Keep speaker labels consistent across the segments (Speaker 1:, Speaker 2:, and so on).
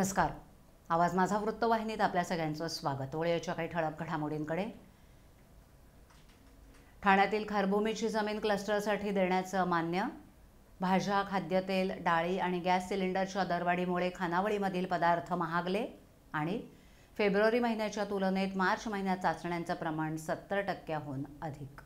Speaker 1: नमस्कार आवाज माझा वृत्तवाहिनीत आपल्या सगळ्यांचं स्वागत ओळीच्या काही ठळक घडामोडींकडे ठाण्यातील खारभूमीची जमीन क्लस्टरसाठी देण्याचं मान्य भाज्या खाद्यतेल डाळी आणि गॅस सिलेंडरच्या दरवाढीमुळे खानावळीमधील पदार्थ महागले आणि फेब्रुवारी महिन्याच्या तुलनेत मार्च महिन्यात चाचण्यांचं प्रमाण सत्तर टक्क्याहून अधिक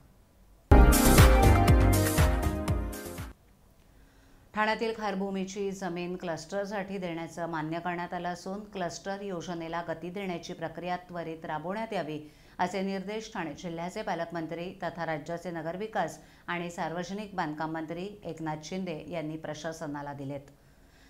Speaker 1: ठाण्यातील खारभूमीची जमीन क्लस्टरसाठी देण्याचं मान्य करण्यात आलं असून क्लस्टर योजनेला गती देण्याची प्रक्रिया त्वरित राबवण्यात यावी असे निर्देश ठाणे जिल्ह्याचे पालकमंत्री तथा राज्याचे नगरविकास आणि सार्वजनिक बांधकाम मंत्री एकनाथ शिंदे यांनी प्रशासनाला दिलेत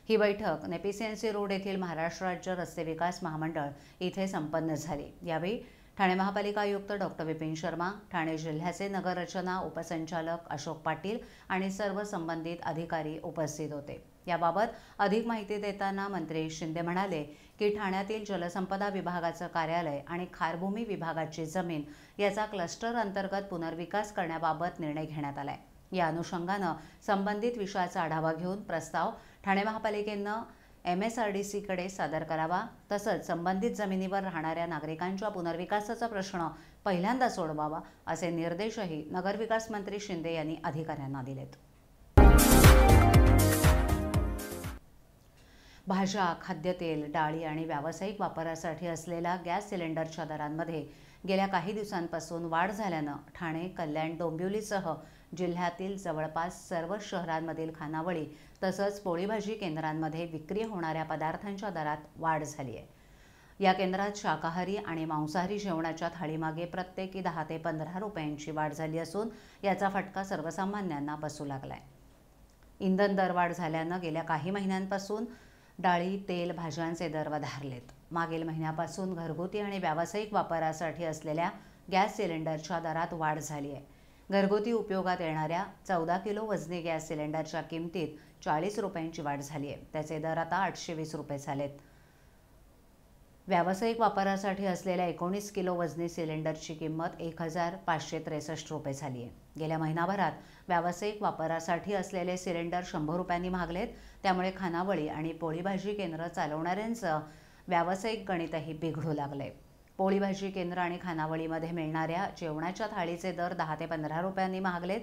Speaker 1: ही बैठक नेपीसीएनसी रोड येथील महाराष्ट्र राज्य रस्ते विकास महामंडळ इथे संपन्न झाली यावेळी ठाणे महापालिका आयुक्त डॉक्टर विपिन शर्मा ठाणे जिल्ह्याचे नगररचना उपसंचालक अशोक पाटील आणि सर्व संबंधित अधिकारी उपस्थित होते याबाबत अधिक माहिती देताना मंत्री शिंदे म्हणाले की ठाण्यातील जलसंपदा विभागाचं कार्यालय आणि खारभूमी विभागाची जमीन याचा क्लस्टर अंतर्गत पुनर्विकास करण्याबाबत निर्णय घेण्यात आलाय या अनुषंगानं संबंधित विषयाचा आढावा घेऊन प्रस्ताव ठाणे महापालिकेनं एम एस आर डी सीकडे सादर करावा तसंच संबंधित जमिनीवर राहणाऱ्या नागरिकांच्या पुनर्विकासाचा प्रश्न पहिल्यांदा सोडवावा असे निर्देशही नगरविकास मंत्री शिंदे यांनी अधिकाऱ्यांना दिलेत भाज्या खाद्यतेल डाळी आणि व्यावसायिक वापरासाठी असलेल्या गॅस सिलेंडरच्या दरांमध्ये गेल्या काही दिवसांपासून वाढ झाल्यानं ठाणे कल्याण डोंबिवलीसह जिल्ह्यातील जवळपास सर्व शहरांमधील खानावळी तसंच पोळीभाजी केंद्रांमध्ये विक्री होणाऱ्या पदार्थांच्या दरात वाढ झाली आहे या केंद्रात शाकाहारी आणि मांसाहारी जेवणाच्या थाळीमागे प्रत्येकी दहा ते पंधरा रुपयांची वाढ झाली असून याचा फटका सर्वसामान्यांना बसू लागला आहे इंधन वाढ झाल्यानं गेल्या काही महिन्यांपासून डाळी तेल भाज्यांचे दर वधारलेत मागील महिन्यापासून घरगुती आणि व्यावसायिक वापरासाठी असलेल्या गॅस सिलेंडरच्या दरात वाढ झाली आहे घरगुती उपयोगात येणाऱ्या चौदा किलो वजनी गॅस सिलेंडरच्या किमतीत चाळीस रुपयांची वाढ झाली आहे त्याचे दर आता आठशे वीस रुपये झालेत व्यावसायिक वापरासाठी असलेल्या एकोणीस किलो वजनी सिलेंडरची किंमत एक हजार पाचशे त्रेसष्ट रुपये झाली आहे गेल्या महिनाभरात व्यावसायिक वापरासाठी असलेले सिलेंडर शंभर रुपयांनी महागलेत त्यामुळे खानावळी आणि पोळीभाजी केंद्र चालवणाऱ्यांचं व्यावसायिक गणितही बिघडू लागलं आहे पोळीभाजी केंद्र आणि खानावळीमध्ये मिळणाऱ्या जेवणाच्या थाळीचे दर दहा ते पंधरा रुपयांनी महागलेत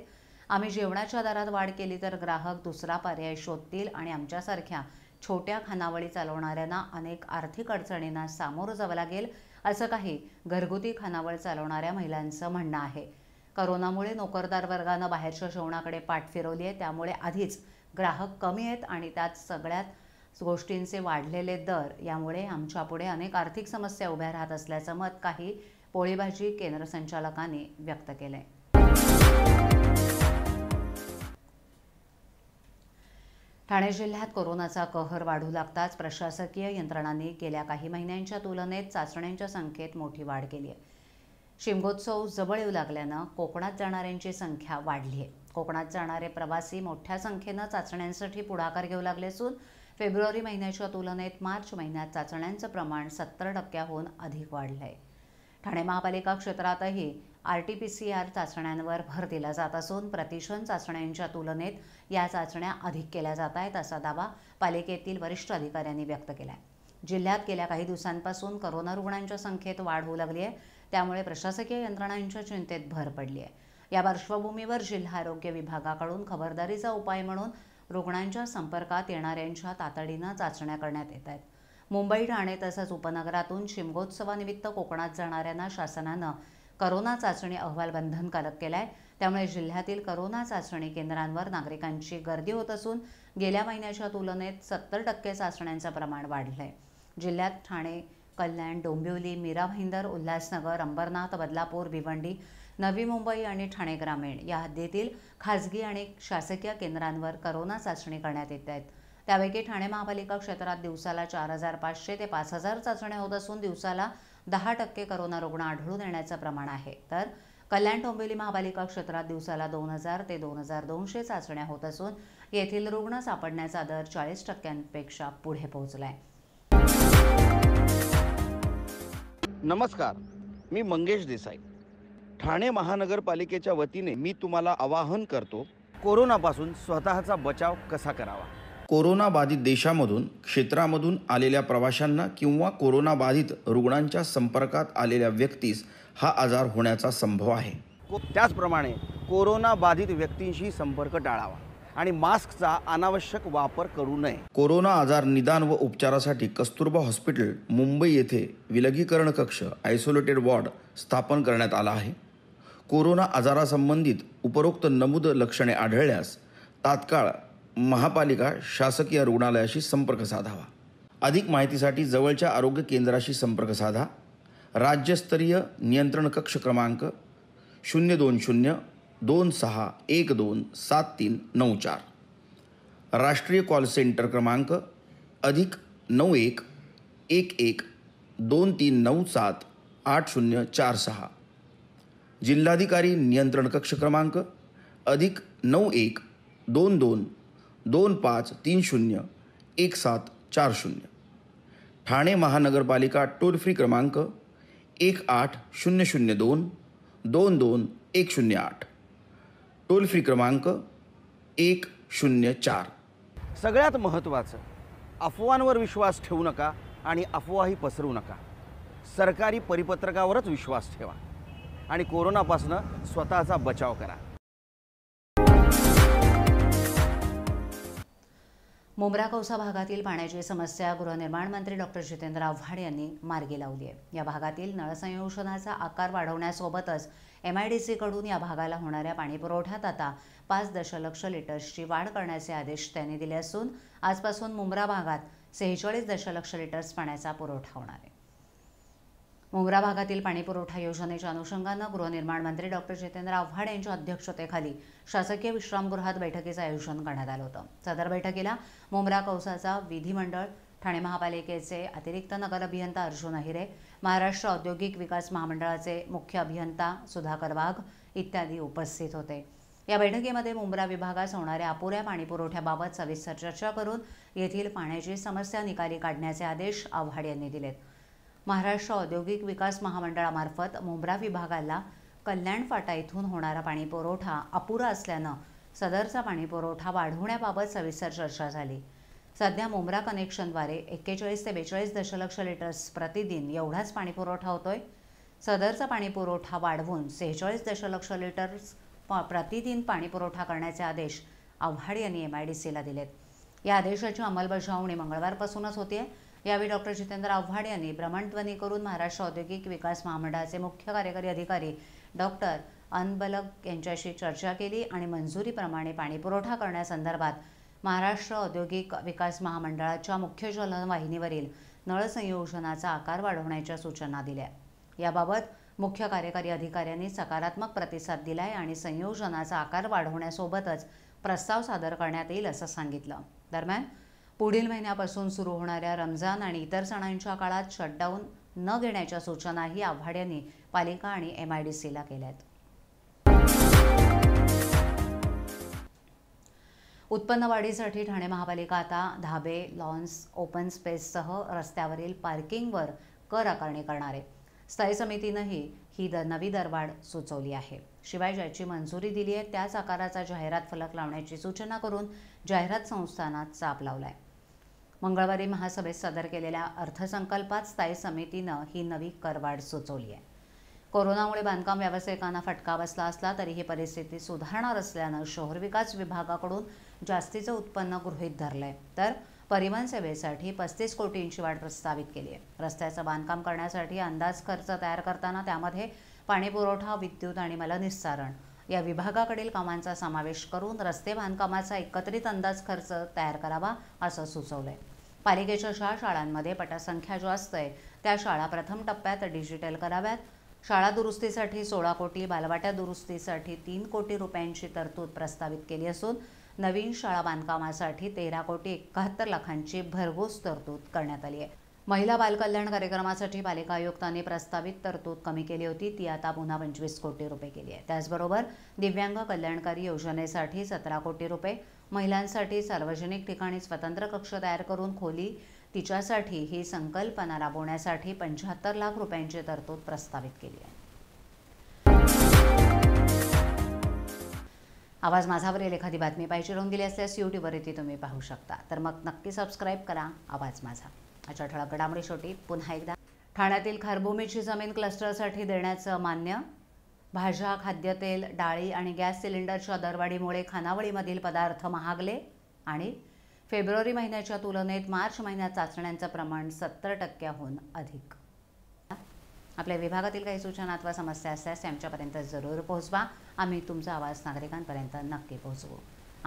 Speaker 1: आम्ही जेवणाच्या दरात वाढ केली तर ग्राहक दुसरा पर्याय शोधतील आणि आमच्यासारख्या छोट्या खानावळी चालवणाऱ्यांना अनेक आर्थिक अडचणींना सामोरं जावं लागेल असं काही घरगुती खानावळ चालवणाऱ्या महिलांचं म्हणणं आहे करोनामुळे नोकरदार वर्गानं बाहेरच्या जेवणाकडे पाठ फिरवली आहे त्यामुळे आधीच ग्राहक कमी आहेत आणि त्यात सगळ्यात गोष्टींचे वाढलेले दर यामुळे आमच्यापुढे अनेक आर्थिक समस्या उभ्या राहत असल्याचं मत काही पोळीभाजी केंद्र संचालकांनी व्यक्त केले ठाणे जिल्ह्यात कोरोनाचा कहर वाढू लागताच प्रशासकीय यंत्रणांनी गेल्या काही महिन्यांच्या तुलनेत चाचण्यांच्या संख्येत मोठी वाढ केली आहे शिमगोत्सव जवळ येऊ लागल्यानं कोकणात जाणाऱ्यांची संख्या वाढली आहे कोकणात जाणारे प्रवासी मोठ्या संख्येनं चाचण्यांसाठी पुढाकार घेऊ लागले असून फेब्रुवारी महिन्याच्या तुलनेत मार्च महिन्यात चाचण्यांचं प्रमाण सत्तर टक्क्याहून अधिक वाढलं आहे ठाणे महापालिका क्षेत्रातही R T P C R चाचण्यांवर भर दिला जात असून प्रतिशन चाचण्यांच्या तुलनेत या चाचण्या अधिक केल्या जात आहेत असा दावा पालिकेतील वरिष्ठ अधिकाऱ्यांनी व्यक्त केला आहे जिल्ह्यात गेल्या काही दिवसांपासून करोना रुग्णांच्या संख्येत वाढ होऊ लागली आहे त्यामुळे प्रशासकीय यंत्रणांच्या चिंतेत भर पडली आहे या पार्श्वभूमीवर जिल्हा आरोग्य विभागाकडून खबरदारीचा उपाय म्हणून रुग्णांच्या संपर्कात येणाऱ्यांच्या तातडीनं चाचण्या करण्यात येत आहेत मुंबई ठाणे तसंच उपनगरातून शिमगोत्सवानिमित्त कोकणात जाणाऱ्यांना शासनानं करोना चाचणी अहवाल बंधनकारक केला आहे त्यामुळे जिल्ह्यातील करोना चाचणी केंद्रांवर नागरिकांची गर्दी होत असून गेल्या महिन्याच्या तुलनेत सत्तर टक्के चाचण्यांचं प्रमाण वाढलं आहे जिल्ह्यात ठाणे कल्याण डोंबिवली मीरा भाईंदर उल्हासनगर अंबरनाथ बदलापूर भिवंडी नवी मुंबई आणि ठाणे ग्रामीण या हद्दीतील खाजगी आणि शासकीय केंद्रांवर करोना चाचणी करण्यात येत आहेत त्यापैकी ठाणे महापालिका क्षेत्रात दिवसाला चार हजार पाचशे ते पाच हजार चाचण्या होत असून दिवसाला दहा टक्के करोना रुग्ण आढळून येण्याचं प्रमाण आहे तर कल्याण डोंबिवली महापालिका क्षेत्रात दिवसाला दोन हजार ते दोन हजार दोनशे चाचण्या होत असून येथील रुग्ण सापडण्याचा दर चाळीस टक्क्यांपेक्षा पुढे पोहोचलाय
Speaker 2: नमस्कार मी मंगेश देसाई ठाणे महानगरपालिकेच्या वतीने मी तुम्हाला आवाहन करतो कोरोनापासून स्वतःचा बचाव कसा करावा कोरोनाबाधित देशामधून क्षेत्रामधून आलेल्या प्रवाशांना किंवा कोरोनाबाधित रुग्णांच्या संपर्कात आलेल्या व्यक्तीस हा आजार होण्याचा संभव आहे त्याचप्रमाणे कोरोनाबाधित व्यक्तींशी संपर्क टाळावा आणि मास्कचा अनावश्यक वापर करू नये कोरोना आजार निदान व उपचारासाठी कस्तुरबा हॉस्पिटल मुंबई येथे विलगीकरण कक्ष आयसोलेटेड वॉर्ड स्थापन करण्यात आला आहे कोरोना आजारासंबंधित उपरोक्त नमूद लक्षणे आढळल्यास तात्काळ महापालिका शासकीय रुग्णालयाशी संपर्क साधावा अधिक माहितीसाठी जवळच्या आरोग्य केंद्राशी संपर्क साधा राज्यस्तरीय नियंत्रण कक्ष क्रमांक शून्य दोन शून्य दोन सहा एक दोन सात तीन नऊ चार राष्ट्रीय कॉल सेंटर क्रमांक अधिक नऊ एक एक एक दोन तीन नऊ सात आठ शून्य चार सहा जिल्हाधिकारी नियंत्रण कक्ष क्रमांक अधिक नऊ एक दोन दोन दोन पाच तीन शून्य एक सात चार शून्य ठाणे महानगरपालिका टोल फ्री क्रमांक एक आठ शून्य शून्य दोन दोन दोन एक शून्य आठ टोल फ्री क्रमांक एक शून्य चार सगळ्यात महत्त्वाचं अफवांवर विश्वास ठेवू नका आणि अफवाही पसरू नका सरकारी परिपत्रकावरच विश्वास ठेवा आणि कोरोनापासून स्वतःचा बचाव करा
Speaker 1: मुंब्रा कौसा भागातील पाण्याची समस्या गृहनिर्माण मंत्री डॉक्टर जितेंद्र आव्हाड यांनी मार्गी लावली आहे या भागातील नळसंयोजनाचा आकार वाढवण्यासोबतच एम आय डी सीकडून या भागाला होणाऱ्या पाणी पुरवठ्यात आता पाच दशलक्ष लिटर्सची वाढ करण्याचे आदेश त्यांनी दिले असून आजपासून मुंब्रा भागात सेहेचाळीस दशलक्ष लिटर्स पाण्याचा पुरवठा होणार आहे मोंगरा भागातील पाणीपुरवठा योजनेच्या अनुषंगानं गृहनिर्माण मंत्री डॉक्टर जितेंद्र आव्हाड यांच्या अध्यक्षतेखाली शासकीय विश्रामगृहात बैठकीचं आयोजन करण्यात आलं होतं सदर बैठकीला मुंब्रा कौसाचा विधिमंडळ ठाणे महापालिकेचे अतिरिक्त नगर अभियंता अर्जुन अहिरे महाराष्ट्र औद्योगिक विकास महामंडळाचे मुख्य अभियंता सुधाकर वाघ इत्यादी उपस्थित होते या बैठकीमध्ये मुंब्रा विभागास होणाऱ्या अपुऱ्या पाणीपुरवठ्याबाबत सविस्तर चर्चा करून येथील पाण्याची समस्या निकाली काढण्याचे आदेश आव्हाड यांनी दिलेत महाराष्ट्र औद्योगिक विकास महामंडळामार्फत मुंब्रा विभागाला कल्याण फाटा इथून होणारा पाणीपुरवठा अपुरा असल्यानं सदरचा पाणीपुरवठा वाढवण्याबाबत सविस्तर चर्चा झाली सध्या मुंब्रा कनेक्शनद्वारे एक्केचाळीस ते बेचाळीस दशलक्ष लिटर्स प्रतिदिन एवढाच पाणीपुरवठा होतोय सदरचा पाणीपुरवठा वाढवून सेहेचाळीस दशलक्ष लिटर्स प्रतिदिन पाणीपुरवठा करण्याचे आदेश आव्हाड यांनी एम आय डी सीला दिलेत या आदेशाची अंमलबजावणी मंगळवारपासूनच आहे यावेळी डॉक्टर जितेंद्र आव्हाड यांनी भ्रमणध्वनी करून महाराष्ट्र औद्योगिक विकास महामंडळाचे मुख्य कार्यकारी अधिकारी डॉक्टर अनबलग यांच्याशी चर्चा केली आणि मंजुरीप्रमाणे पाणीपुरवठा करण्यासंदर्भात महाराष्ट्र औद्योगिक विकास महामंडळाच्या मुख्य जलवाहिनीवरील नळसंयोजनाचा आकार वाढवण्याच्या सूचना दिल्या याबाबत मुख्य कार्यकारी अधिकाऱ्यांनी सकारात्मक प्रतिसाद दिलाय आणि संयोजनाचा आकार वाढवण्यासोबतच प्रस्ताव सादर करण्यात येईल असं सांगितलं दरम्यान पुढील महिन्यापासून सुरू होणाऱ्या रमजान आणि इतर सणांच्या काळात शटडाऊन न घेण्याच्या सूचनाही आव्हाड यांनी पालिका आणि एम आय केल्या आहेत उत्पन्न वाढीसाठी ठाणे महापालिका आता धाबे लॉन्स ओपन स्पेससह रस्त्यावरील पार्किंगवर कर आकारणी करणार आहे स्थायी समितीनंही ही दर नवी दरवाढ सुचवली आहे शिवाय ज्याची मंजुरी दिली आहे त्याच आकाराचा जाहिरात फलक लावण्याची सूचना करून जाहिरात संस्थांना चाप लावला मंगळवारी महासभेत सादर केलेल्या अर्थसंकल्पात स्थायी समितीनं ही नवी करवाढ सुचवली आहे कोरोनामुळे बांधकाम व्यावसायिकांना फटका बसला असला तरी ही परिस्थिती सुधारणार असल्यानं शहर विकास विभागाकडून जास्तीचं उत्पन्न गृहीत धरलं आहे तर परिवहन सेवेसाठी पस्तीस कोटींची वाढ प्रस्तावित केली आहे रस्त्याचं बांधकाम करण्यासाठी अंदाज खर्च तयार करताना त्यामध्ये पाणीपुरवठा विद्युत आणि मलनिस्सारण या विभागाकडील कामांचा समावेश करून रस्ते बांधकामाचा एकत्रित अंदाज खर्च तयार करावा असं सुचवलं आहे पालिकेच्या ज्या शाळांमध्ये पटसंख्या जास्त आहे त्या शाळा प्रथम टप्प्यात डिजिटल कराव्यात शाळा दुरुस्तीसाठी सोळा कोटी बालवाट्या दुरुस्तीसाठी तीन कोटी रुपयांची तरतूद प्रस्तावित केली असून नवीन शाळा बांधकामासाठी तेरा कोटी एकाहत्तर लाखांची भरघोस तरतूद करण्यात आली आहे महिला बालकल्याण कार्यक्रमासाठी पालिका आयुक्तांनी प्रस्तावित तरतूद कमी केली होती ती आता पुन्हा पंचवीस कोटी रुपये केली आहे त्याचबरोबर दिव्यांग कल्याणकारी योजनेसाठी सतरा कोटी रुपये महिलांसाठी सार्वजनिक ठिकाणी स्वतंत्र कक्ष तयार करून खोली तिच्यासाठी ही संकल्पना राबवण्यासाठी पंच्याहत्तर लाख रुपयांची तरतूद प्रस्तावित केली आहे आवाज माझावरील एखादी बातमी पाहिजे राहून दिली असल्यास यूट्यूबवर ती तुम्ही पाहू शकता तर मग नक्की सबस्क्राईब करा आवाज माझा अच्छा ठळक घडामोडी शेवटी पुन्हा एकदा ठाण्यातील खारभूमीची जमीन क्लस्टरसाठी देण्याचं मान्य भाज्या खाद्यतेल डाळी आणि गॅस सिलेंडरच्या दरवाढीमुळे खानावळीमधील पदार्थ महागले आणि फेब्रुवारी महिन्याच्या तुलनेत मार्च महिन्यात चाचण्यांचं प्रमाण सत्तर टक्क्याहून अधिक आपल्या विभागातील काही सूचना अथवा समस्या असल्यास आमच्यापर्यंत जरूर पोहोचवा आम्ही तुमचा आवाज नागरिकांपर्यंत नक्की पोहोचवू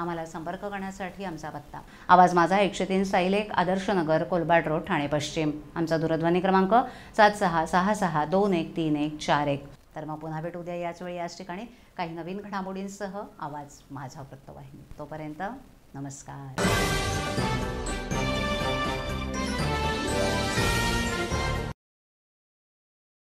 Speaker 1: आम्हाला संपर्क करण्यासाठी आमचा पत्ता आवाज माझा एकशे तीन साईल एक आदर्शनगर कोलबाट रोड ठाणे पश्चिम आमचा दूरध्वनी क्रमांक सात सहा सहा सहा दोन एक तीन एक चार एक तर मग पुन्हा भेट उद्या याच वेळी याच ठिकाणी काही नवीन घडामोडींसह आवाज माझा वृत्तवाहिनी तोपर्यंत नमस्कार